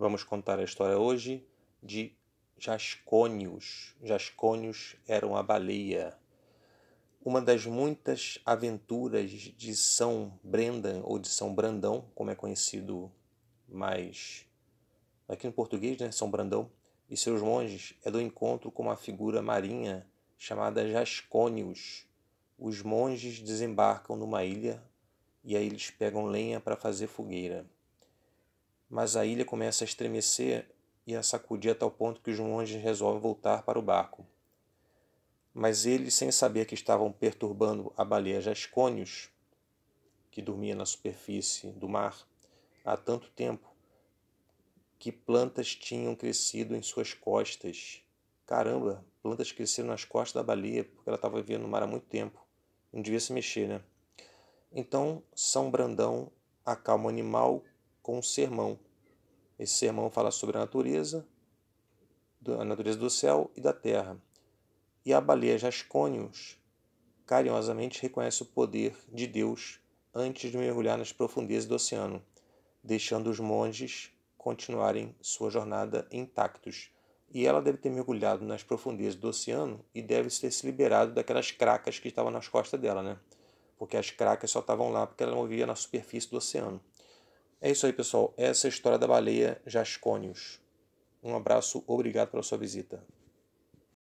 Vamos contar a história hoje de Jascônios. Jascônios era uma baleia. Uma das muitas aventuras de São Brendan ou de São Brandão, como é conhecido mais aqui no português, né, São Brandão, e seus monges é do encontro com uma figura marinha chamada Jascônios. Os monges desembarcam numa ilha e aí eles pegam lenha para fazer fogueira mas a ilha começa a estremecer e a sacudir a tal ponto que os monges resolvem voltar para o barco. Mas eles, sem saber que estavam perturbando a baleia Jascônios, que dormia na superfície do mar há tanto tempo, que plantas tinham crescido em suas costas. Caramba, plantas cresceram nas costas da baleia, porque ela estava vivendo no mar há muito tempo. Não devia se mexer, né? Então, São Brandão acalma o animal com um sermão. Esse sermão fala sobre a natureza, a natureza do céu e da terra. E a baleia Jascônios carinhosamente reconhece o poder de Deus antes de mergulhar nas profundezas do oceano, deixando os monges continuarem sua jornada intactos. E ela deve ter mergulhado nas profundezas do oceano e deve ter se liberado daquelas cracas que estavam nas costas dela, né? Porque as cracas só estavam lá porque ela movia na superfície do oceano. É isso aí, pessoal. Essa é a história da baleia Jascônios. Um abraço, obrigado pela sua visita.